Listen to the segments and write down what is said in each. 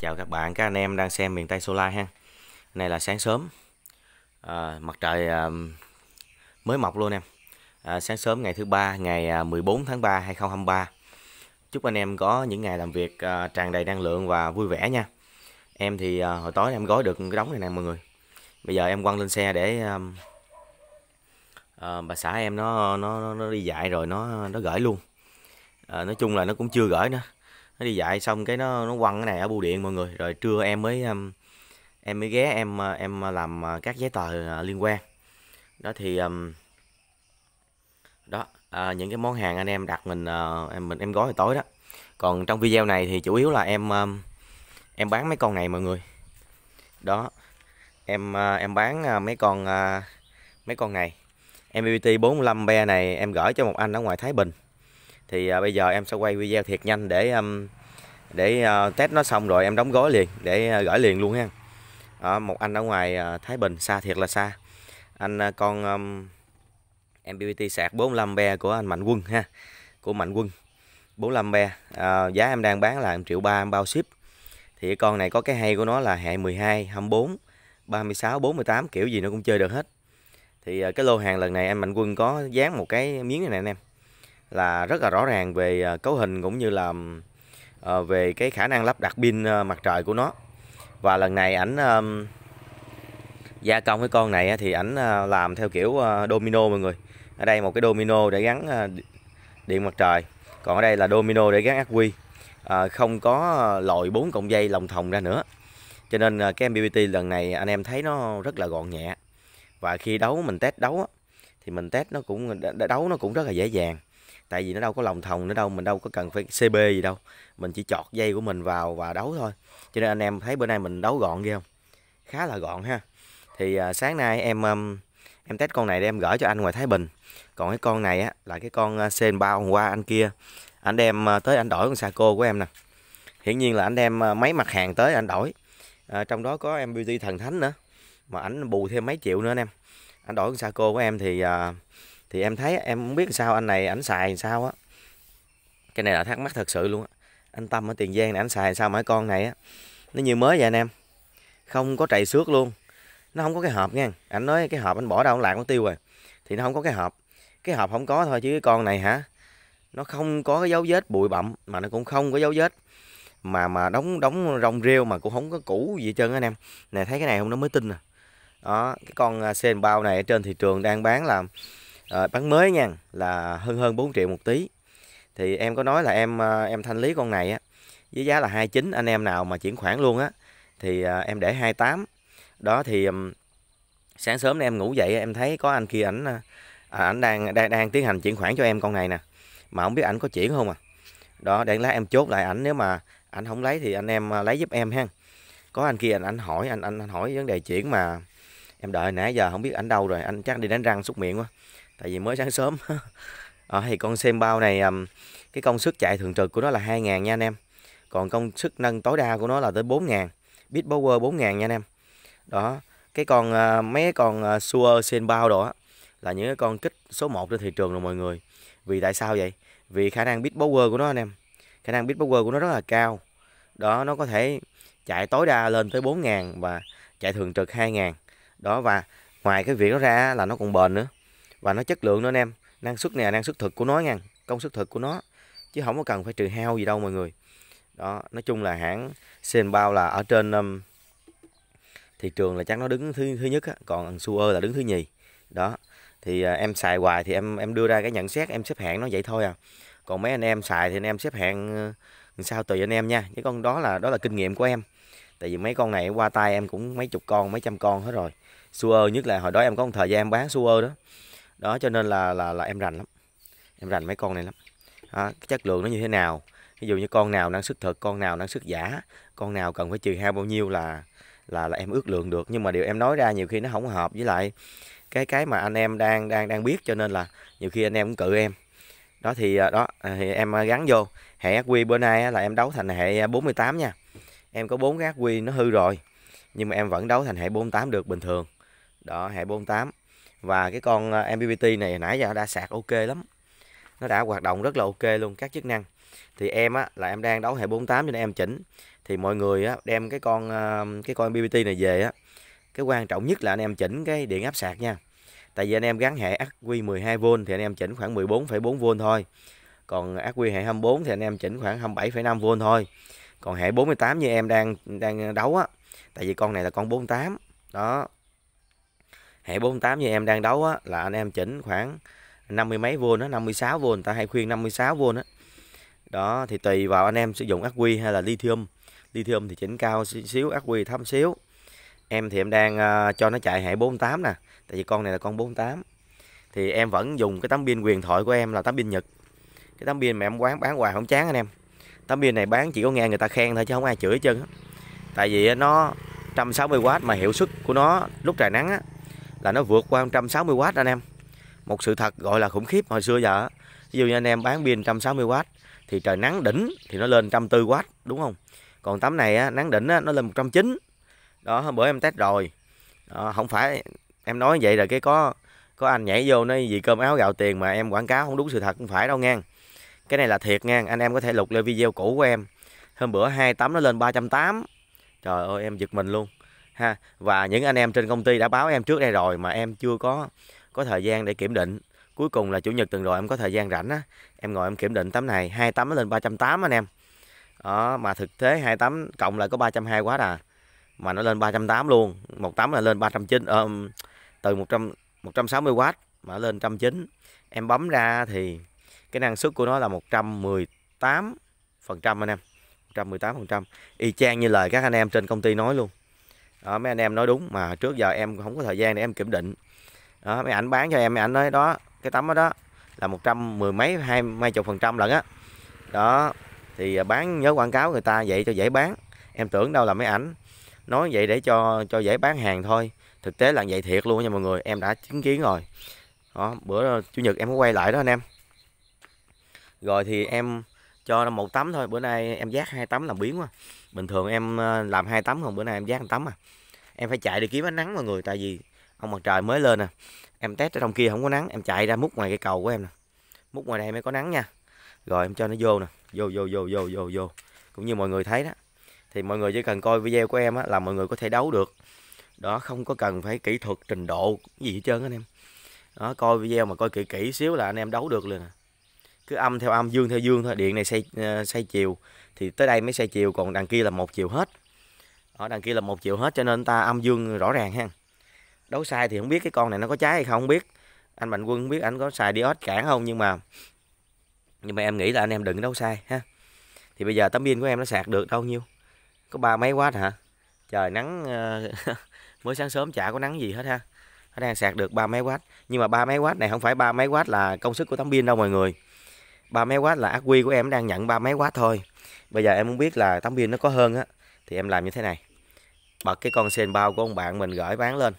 chào các bạn các anh em đang xem miền Tây Solar ha này là sáng sớm à, mặt trời à, mới mọc luôn em à, sáng sớm ngày thứ ba ngày 14 à, tháng 3 2023 chúc anh em có những ngày làm việc à, tràn đầy năng lượng và vui vẻ nha em thì à, hồi tối em gói được cái đống này nè mọi người bây giờ em quăng lên xe để à, à, bà xã em nó nó nó đi dạy rồi nó nó gửi luôn à, nói chung là nó cũng chưa gửi nữa nó đi dạy xong cái nó nó quăng cái này ở bưu điện mọi người rồi trưa em mới um, em mới ghé em uh, em làm uh, các giấy tờ uh, liên quan đó thì um, đó à, những cái món hàng anh em đặt mình em mình em gói hồi tối đó còn trong video này thì chủ yếu là em um, em bán mấy con này mọi người đó em em bán mấy con mấy con này MBT 45 be này em gửi cho một anh ở ngoài Thái Bình thì à, bây giờ em sẽ quay video thiệt nhanh để um, để ờ, test nó xong rồi em đóng gói liền để ờ, gửi liền luôn ha đó, một anh ở ngoài ờ, Thái Bình xa thiệt là xa anh con um, MPVT sạc 45 be của anh Mạnh Quân ha của Mạnh Quân 45 be à, giá em đang bán là 1 triệu em bao ship thì con này có cái hay của nó là hệ 12 24 36 48 kiểu gì nó cũng chơi được hết thì cái lô hàng lần này anh Mạnh Quân có dán một cái miếng này nè anh em là rất là rõ ràng về cấu hình cũng như là Ờ, về cái khả năng lắp đặt pin ờ, mặt trời của nó và lần này ảnh gia công cái con này thì ảnh ờ, làm theo kiểu domino mọi người ở đây một cái domino để gắn điện mặt trời còn ở đây là domino để gắn ác quy không có loại bốn cọng dây lòng thòng ra nữa cho nên cái MPPT lần này anh em thấy nó rất là gọn nhẹ và khi đấu mình test đấu thì mình test nó cũng đấu nó cũng rất là dễ dàng tại vì nó đâu có lòng thòng nữa đâu mình đâu có cần phải cb gì đâu mình chỉ chọt dây của mình vào và đấu thôi cho nên anh em thấy bữa nay mình đấu gọn ghê không khá là gọn ha thì à, sáng nay em em test con này để em gửi cho anh ngoài thái bình còn cái con này á là cái con à, sen bao hôm qua anh kia anh đem à, tới anh đổi con cô của em nè hiển nhiên là anh đem à, mấy mặt hàng tới anh đổi à, trong đó có em beauty thần thánh nữa mà ảnh bù thêm mấy triệu nữa anh em anh đổi con cô của em thì à, thì em thấy em không biết sao anh này ảnh xài sao á cái này là thắc mắc thật sự luôn á anh tâm ở tiền giang này ảnh xài sao mà con này á nó như mới vậy anh em không có trầy xước luôn nó không có cái hộp nha ảnh nói cái hộp anh bỏ đâu anh lạc nó tiêu rồi thì nó không có cái hộp cái hộp không có thôi chứ cái con này hả nó không có cái dấu vết bụi bặm mà nó cũng không có dấu vết mà mà đóng đóng rong rêu mà cũng không có cũ gì trơn anh em này thấy cái này không nó mới tin à đó cái con à, sen bao này ở trên thị trường đang bán là à, bán mới nha là hơn hơn 4 triệu một tí thì em có nói là em ờ, em thanh lý con này á với giá là 29 anh em nào mà chuyển khoản luôn á thì ờ, em để 28 đó thì sáng sớm em ngủ dậy em thấy có anh kia ảnh à, ảnh đang đang đang tiến hành chuyển khoản cho em con này nè mà không biết ảnh có chuyển không à đó để lát em chốt lại ảnh nếu mà ảnh không lấy thì anh em lấy giúp em ha có anh kia anh, anh hỏi anh, anh anh hỏi vấn đề chuyển mà em đợi nãy giờ không biết ảnh đâu rồi anh chắc đi đánh răng xúc miệng quá tại vì mới sáng sớm à, thì con xem bao này cái công suất chạy thường trực của nó là 2.000 nha anh em còn công suất nâng tối đa của nó là tới 4.000 bit power 4.000 nha anh em đó cái con ờ, mấy con ờ, Suer sen bao đó là những cái con kích số 1 trên thị trường rồi mọi người vì tại sao vậy vì khả năng bit power của nó anh em khả năng bit power của nó rất là cao đó nó có thể chạy tối đa lên tới 4.000 và chạy thường trực 2.000 đó và ngoài cái việc nó ra là nó còn bền nữa và nó chất lượng nữa anh em năng suất nè năng suất thực của nó nha công suất thực của nó chứ không có cần phải trừ heo gì đâu mọi người đó nói chung là hãng sen bao là ở trên um, thị trường là chắc nó đứng thứ thứ nhất á, còn suer là đứng thứ nhì đó thì uh, em xài hoài thì em em đưa ra cái nhận xét em xếp hạng nó vậy thôi à còn mấy anh em xài thì anh em xếp hạng uh, sao tùy anh em nha những con đó là đó là kinh nghiệm của em tại vì mấy con này qua tay em cũng mấy chục con mấy trăm con hết rồi suer nhất là hồi đó em có một thời gian bán suer đó đó cho nên là là, là em rành lắm em rành mấy con này lắm đó, chất lượng nó như thế nào ví dụ như con nào năng suất thật con nào năng suất giả con nào cần phải trừ hao bao nhiêu là là là em ước lượng được nhưng mà điều em nói ra nhiều khi nó không hợp với lại cái cái mà anh em đang đang đang biết cho nên là nhiều khi anh em cũng cự em đó thì à, đó à, thì em à, gắn vô hệ quy bữa nay là em đấu thành hệ 48 nha em có bốn cái quy nó hư rồi nhưng mà em vẫn đấu thành hệ 48 được bình thường đó hệ 48 và cái con ờ, MPPT này nãy giờ đã sạc ok lắm nó đã hoạt động rất là ok luôn các chức năng thì em á là em đang đấu hệ 48 cho nên em chỉnh thì mọi người á đem cái con ờ, cái con MPPT này về á cái quan trọng nhất là anh em chỉnh cái điện áp sạc nha tại vì anh em gắn hệ ắc quy 12V thì anh em chỉnh khoảng 14,4V thôi còn ắc quy hệ 24 thì anh em chỉnh khoảng 27,5V thôi còn hệ 48 như em đang đang đấu á tại vì con này là con 48 đó hệ 48 như em đang đấu á, là anh em chỉnh khoảng 50 mấy vô nó 56 vô người ta hay khuyên 56 vô đó đó thì tùy vào anh em sử dụng ắc quy hay là lithium lithium thì chỉnh cao xíu ắc quy thấp xíu em thì em đang uh, cho nó chạy hệ 48 nè tại vì con này là con 48 thì em vẫn dùng cái tấm pin quyền thoại của em là tấm pin Nhật cái tấm pin mà em quán bán hoài không chán anh em tấm pin này bán chỉ có nghe người ta khen thôi chứ không ai chửi chân tại vì nó 160W mà hiệu suất của nó lúc trời nắng á, là nó vượt qua 160W anh em một sự thật gọi là khủng khiếp hồi xưa giờ ví dụ như anh em bán pin 160W thì trời nắng đỉnh thì nó lên 104 w đúng không còn tấm này á, nắng đỉnh á, nó lên 109 đó hôm bữa em test rồi đó, không phải em nói vậy là cái có có anh nhảy vô nói gì cơm áo gạo tiền mà em quảng cáo không đúng sự thật không phải đâu ngang cái này là thiệt ngang anh em có thể lục lên video cũ của em hôm bữa hai tấm nó lên 380 trời ơi em giật mình luôn ha và những anh em trên công ty đã báo em trước đây rồi mà em chưa có có thời gian để kiểm định cuối cùng là chủ nhật tuần rồi em có thời gian rảnh á em ngồi em kiểm định tấm này hai tấm lên ba trăm tám anh em đó mà thực tế hai tấm cộng lại có ba trăm hai quá à mà nó lên ba trăm tám luôn một tấm là lên ba trăm chín ờ, từ một trăm một trăm sáu mươi w mà lên trăm chín em bấm ra thì cái năng suất của nó là một trăm mười tám phần trăm anh em 118% y chang như lời các anh em trên công ty nói luôn đó, mấy anh em nói đúng mà trước giờ em không có thời gian để em kiểm định đó, mấy ảnh bán cho em mấy ảnh nói đó cái tấm đó, đó là một trăm mười mấy hai mấy chục phần trăm lận á đó thì à, bán nhớ quảng cáo người ta vậy cho dễ bán em tưởng đâu là mấy ảnh nói vậy để cho cho dễ bán hàng thôi thực tế là vậy thiệt luôn nha mọi người em đã chứng kiến rồi đó, bữa à, chủ nhật em có quay lại đó anh em rồi thì em cho một tấm thôi bữa nay em giác hai tấm làm biến quá bình thường em ờ, làm hai tấm không bữa nay em giác một tấm à em phải chạy đi kiếm ánh nắng mọi người tại vì ông mặt trời mới lên nè à. em test ở trong kia không có nắng em chạy ra múc ngoài cây cầu của em nè múc ngoài đây mới có nắng nha rồi em cho nó vô nè vô vô vô vô vô vô cũng như mọi người thấy đó thì mọi người chỉ cần coi video của em á, là mọi người có thể đấu được đó không có cần phải kỹ thuật trình độ gì hết trơn anh em đó coi video mà coi kỹ kỹ xíu là anh em đấu được liền à cứ âm theo âm dương theo dương thôi điện này xoay ờ, xoay chiều thì tới đây mới xoay chiều còn đằng kia là một chiều hết ở đằng kia là một chiều hết cho nên ta âm dương rõ ràng ha đấu sai thì không biết cái con này nó có trái hay không, không biết anh mạnh quân không biết anh có xài đi cản không nhưng mà nhưng mà em nghĩ là anh em đừng đấu sai ha thì bây giờ tấm pin của em nó sạc được bao nhiêu có ba mấy quá hả trời nắng ờ, mới sáng sớm chả có nắng gì hết ha nó đang sạc được ba mấy watt nhưng mà ba mấy watt này không phải ba mấy watt là công suất của tấm pin đâu mọi người ba mấy quá là ác quy của em đang nhận ba mấy quá thôi bây giờ em muốn biết là tấm pin nó có hơn á thì em làm như thế này bật cái con sen bao của ông bạn mình gửi bán lên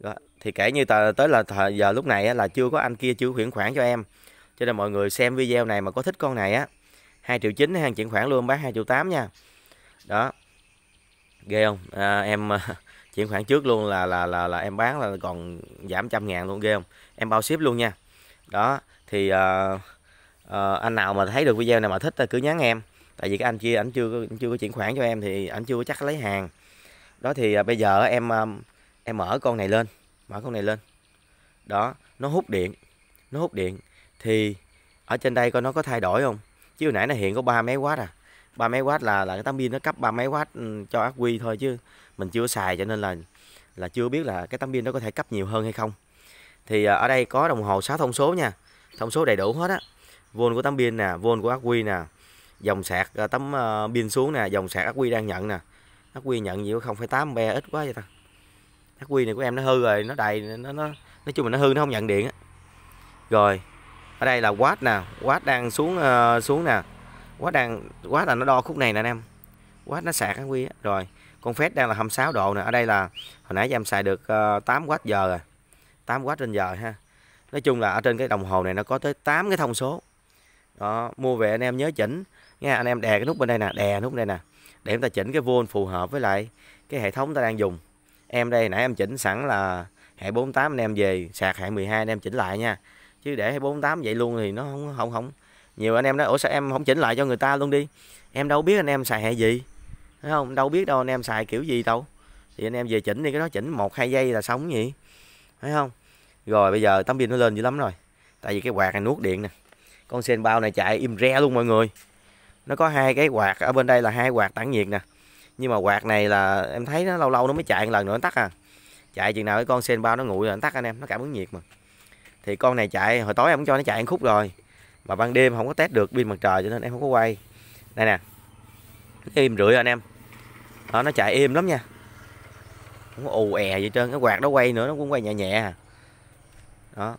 đó. thì kể như tờ, tới là thời giờ lúc này á, là chưa có anh kia chưa chuyển khoản cho em cho nên mọi người xem video này mà có thích con này á hai triệu chín hàng chuyển khoản luôn bán hai triệu tám nha đó ghê không à, em à, chuyển khoản trước luôn là là là là em bán là còn giảm trăm ngàn luôn ghê không em bao ship luôn nha đó thì uh, à, anh nào mà thấy được video này mà thích cứ nhắn em tại vì cái anh chưa ảnh chưa chưa có chuyển khoản cho em thì ảnh chưa có chắc lấy hàng đó thì à, bây giờ em à, em mở con này lên mở con này lên đó nó hút điện nó hút điện thì ở trên đây coi nó có thay đổi không chứ hồi nãy nó hiện có ba mấy watt à ba mấy watt là là cái tấm pin nó cấp ba mấy watt ừ, cho ác quy thôi chứ mình chưa xài cho nên là là chưa biết là cái tấm pin nó có thể cấp nhiều hơn hay không thì à, ở đây có đồng hồ 6 thông số nha thông số đầy đủ hết á vôn của tấm pin nè vôn của ác quy nè dòng sạc à, tấm à, pin xuống nè dòng sạc ác quy đang nhận nè ác quy nhận nhiều 0,8 be ít quá vậy ta ác quy này của em nó hư rồi nó đầy nó nó nói chung là nó hư nó không nhận điện rồi ở đây là watt nè watt đang xuống à, xuống nè watt đang watt là nó đo khúc này nè anh em watt nó sạc ác quy á rồi con phép đang là 26 độ nè ở đây là hồi nãy em xài được uh, 8 watt giờ rồi 8 watt trên giờ ha Nói chung là ở trên cái đồng hồ này nó có tới 8 cái thông số đó mua về anh em nhớ chỉnh nha anh em đè cái nút bên đây nè đè nút đây nè để chúng ta chỉnh cái vôn phù hợp với lại cái hệ thống ta đang dùng em đây nãy em chỉnh sẵn là hệ 48 anh em về sạc hệ 12 anh em chỉnh lại nha chứ để hệ 48 vậy luôn thì nó không không không nhiều anh em nói ủa sao em không chỉnh lại cho người ta luôn đi em đâu biết anh em xài hệ gì thấy không đâu biết đâu anh em xài kiểu gì đâu thì anh em về chỉnh đi cái đó chỉnh một hai giây là sống gì thấy không rồi bây giờ tấm pin nó lên dữ lắm rồi tại vì cái quạt này nuốt điện nè con sen bao này chạy im re luôn mọi người nó có hai cái quạt ở bên đây là hai quạt tản nhiệt nè nhưng mà quạt này là em thấy nó lâu lâu nó mới chạy một lần nữa nó tắt à chạy chừng nào cái con sen bao nó nguội rồi nó tắt anh em nó cảm ứng nhiệt mà thì con này chạy hồi tối em cũng cho nó chạy một khúc rồi mà ban đêm không có test được pin mặt trời cho nên em không có quay đây nè im rưỡi anh em đó, nó chạy im lắm nha không có ù è gì trơn cái quạt nó quay nữa nó cũng quay nhẹ nhẹ à, đó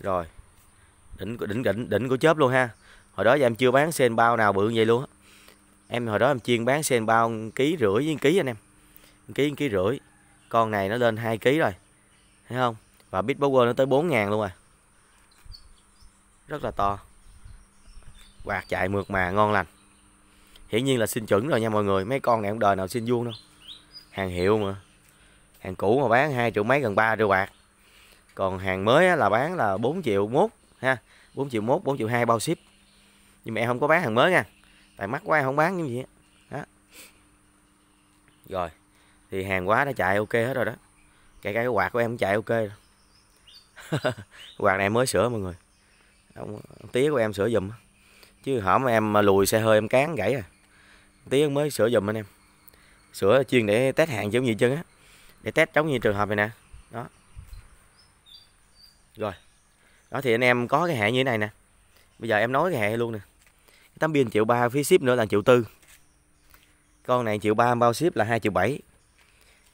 rồi đỉnh đỉnh đỉnh đỉnh của chớp luôn ha hồi đó giờ em chưa bán sen bao nào bự như vậy luôn á em hồi đó em chuyên bán sen bao ký rưỡi với ký anh em ký ký rưỡi con này nó lên 2 ký rồi thấy không và bit power nó tới 4 ngàn luôn rồi à. rất là to quạt chạy mượt mà ngon lành hiển nhiên là xin chuẩn rồi nha mọi người mấy con này không đời nào xin vuông đâu hàng hiệu mà hàng cũ mà bán hai triệu mấy gần 3 triệu quạt. còn hàng mới là bán là 4 triệu mốt ha 4 triệu mốt 4 triệu 2 bao ship nhưng mà em không có bán hàng mới nha tại mắc quá em không bán như vậy đó rồi thì hàng quá đã chạy ok hết rồi đó kể cả cái quạt của em cũng chạy ok rồi. quạt này em mới sửa mọi người ông, ông tía của em sửa giùm chứ hổm em lùi xe hơi em cán gãy à tía mới sửa giùm anh em sửa chuyên để test hàng giống như chân á để test giống như trường hợp này nè đó rồi đó thì anh em có cái hệ như thế này nè bây giờ em nói cái hệ luôn nè cái tấm pin triệu ba phí ship nữa là triệu tư con này triệu ba bao ship là hai triệu bảy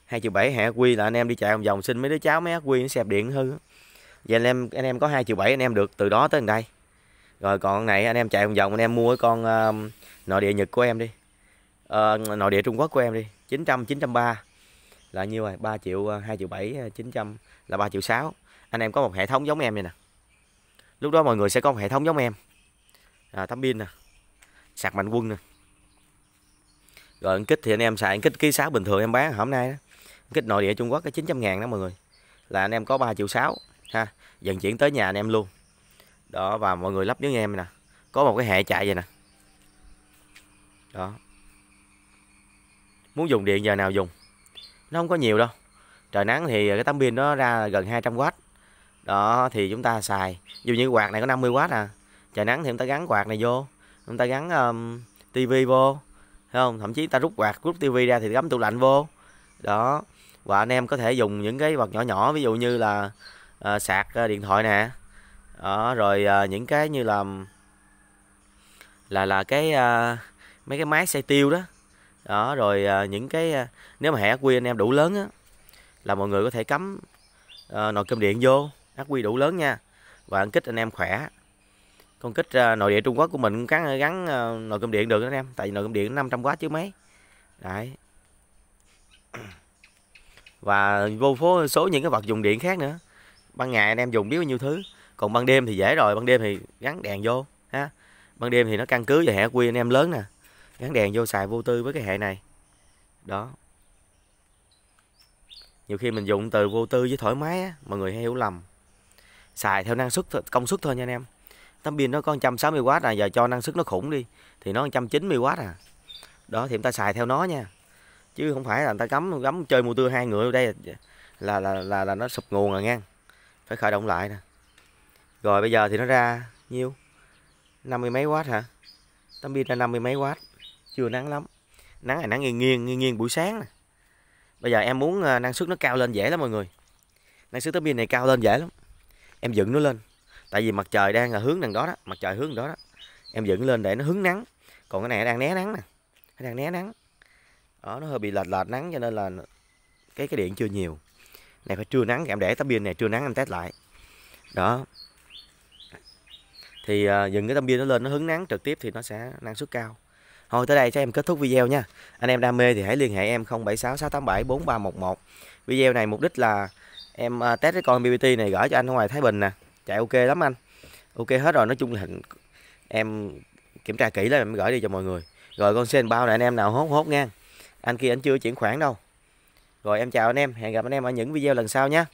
hai triệu bảy hệ quy là anh em đi chạy vòng vòng xin mấy đứa cháu mấy ác quy nó xẹp điện hư vậy anh em anh em có hai triệu bảy anh em được từ đó tới đây rồi còn này anh em chạy vòng vòng anh em mua cái con uh, nội địa nhật của em đi uh, nội địa trung quốc của em đi chín trăm chín trăm ba là nhiêu rồi ba triệu à, hai triệu bảy à, chín trăm là ba triệu sáu anh em có một hệ thống giống em này nè lúc đó mọi người sẽ có một hệ thống giống em à, tấm pin nè sạc mạnh quân nè rồi ăn kích thì anh em xài ăn kích ký sáu bình thường em bán hôm nay đó. kích nội địa Trung Quốc cái 900 ngàn đó mọi người là anh em có 3 triệu sáu ha dần chuyển tới nhà anh em luôn đó và mọi người lắp với em nè có một cái hệ chạy vậy nè đó muốn dùng điện giờ nào dùng nó không có nhiều đâu trời nắng thì cái tấm pin nó ra gần 200W đó thì chúng ta xài dù như quạt này có 50W à trời nắng thì chúng ta gắn quạt này vô chúng ta gắn um, tivi vô thấy không thậm chí ta rút quạt rút tivi ra thì gắm tủ lạnh vô đó và anh em có thể dùng những cái vật nhỏ nhỏ ví dụ như là uh, sạc uh, điện thoại nè đó, rồi uh, những cái như là là là cái uh, mấy cái máy xay tiêu đó đó rồi uh, những cái uh, nếu mà hẻ quy anh em đủ lớn á là mọi người có thể cắm uh, nồi cơm điện vô ác quy đủ lớn nha và ăn kích anh em khỏe con kích ờ, nội địa Trung Quốc của mình cũng gắn gắn ờ, nồi cơm điện được đó anh em tại vì nồi cơm điện 500W chứ mấy đấy và vô phố số những cái vật dùng điện khác nữa ban ngày anh em dùng biết bao nhiêu thứ còn ban đêm thì dễ rồi ban đêm thì gắn đèn vô ha ban đêm thì nó căn cứ về hệ quy anh em lớn nè gắn đèn vô xài vô tư với cái hệ này đó nhiều khi mình dùng từ vô tư với thoải mái á, mọi người hay hiểu lầm xài theo năng suất công suất thôi nha anh em tấm pin nó có 160W à giờ cho năng suất nó khủng đi thì nó 190W à đó thì người ta xài theo nó nha chứ không phải là người ta cấm cấm chơi mua motor hai người đây là là là, là nó sụp nguồn rồi nha phải khởi động lại nè rồi bây giờ thì nó ra nhiêu 50 mấy watt hả tấm pin ra 50 mấy watt chưa nắng lắm nắng này nắng nghiêng nghiêng nghiêng, nghiêng buổi sáng nè bây giờ em muốn à, năng suất nó cao lên dễ lắm mọi người năng suất tấm pin này cao lên dễ lắm em dựng nó lên tại vì mặt trời đang là hướng đằng đó đó mặt trời hướng đằng đó đó em dựng lên để nó hứng nắng còn cái này đang né nắng nè nó đang né nắng đó nó hơi bị lệch lệch nắng cho nên là cái cái điện chưa nhiều này phải trưa nắng em để tấm pin này trưa nắng em test lại đó thì uh, dựng cái tấm pin nó lên nó hứng nắng trực tiếp thì nó sẽ năng suất cao thôi tới đây cho em kết thúc video nha anh em đam mê thì hãy liên hệ em 0766874311 video này mục đích là em à, test cái con BBT này gửi cho anh ở ngoài Thái Bình nè chạy ok lắm anh ok hết rồi nói chung là hình em kiểm tra kỹ là em gửi đi cho mọi người rồi con sen bao này anh em nào hốt hốt nha anh kia anh chưa chuyển khoản đâu rồi em chào anh em hẹn gặp anh em ở những video lần sau nhé